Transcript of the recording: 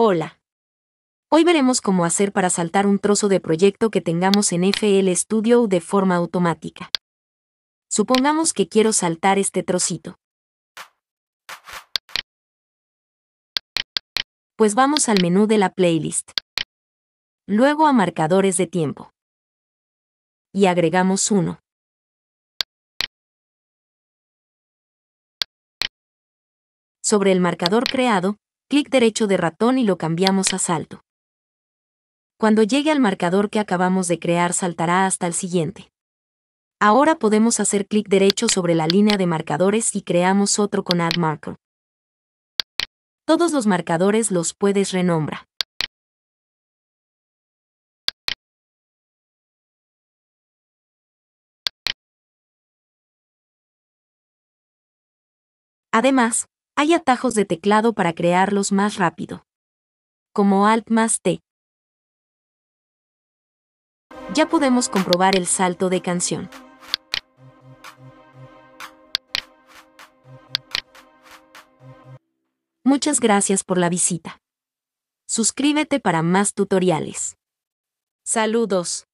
Hola. Hoy veremos cómo hacer para saltar un trozo de proyecto que tengamos en FL Studio de forma automática. Supongamos que quiero saltar este trocito. Pues vamos al menú de la playlist. Luego a marcadores de tiempo. Y agregamos uno. Sobre el marcador creado, clic derecho de ratón y lo cambiamos a salto. Cuando llegue al marcador que acabamos de crear saltará hasta el siguiente. Ahora podemos hacer clic derecho sobre la línea de marcadores y creamos otro con Add Marker. Todos los marcadores los puedes renombrar. Además, hay atajos de teclado para crearlos más rápido. Como Alt más T. Ya podemos comprobar el salto de canción. Muchas gracias por la visita. Suscríbete para más tutoriales. Saludos.